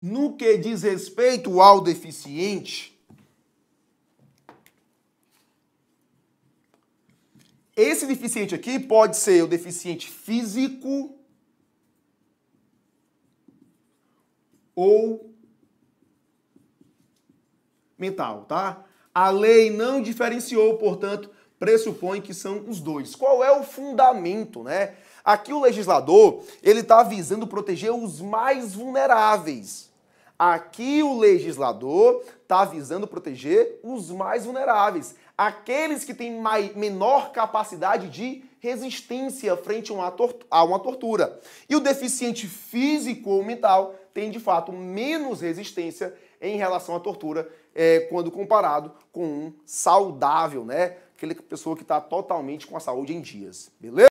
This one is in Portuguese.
No que diz respeito ao deficiente, esse deficiente aqui pode ser o deficiente físico ou mental, tá? A lei não diferenciou, portanto, pressupõe que são os dois. Qual é o fundamento, né? Aqui o legislador, ele está visando proteger os mais vulneráveis. Aqui o legislador está visando proteger os mais vulneráveis, aqueles que têm menor capacidade de resistência frente a uma tortura. E o deficiente físico ou mental tem, de fato, menos resistência em relação à tortura é, quando comparado com um saudável, né? aquela pessoa que está totalmente com a saúde em dias, beleza?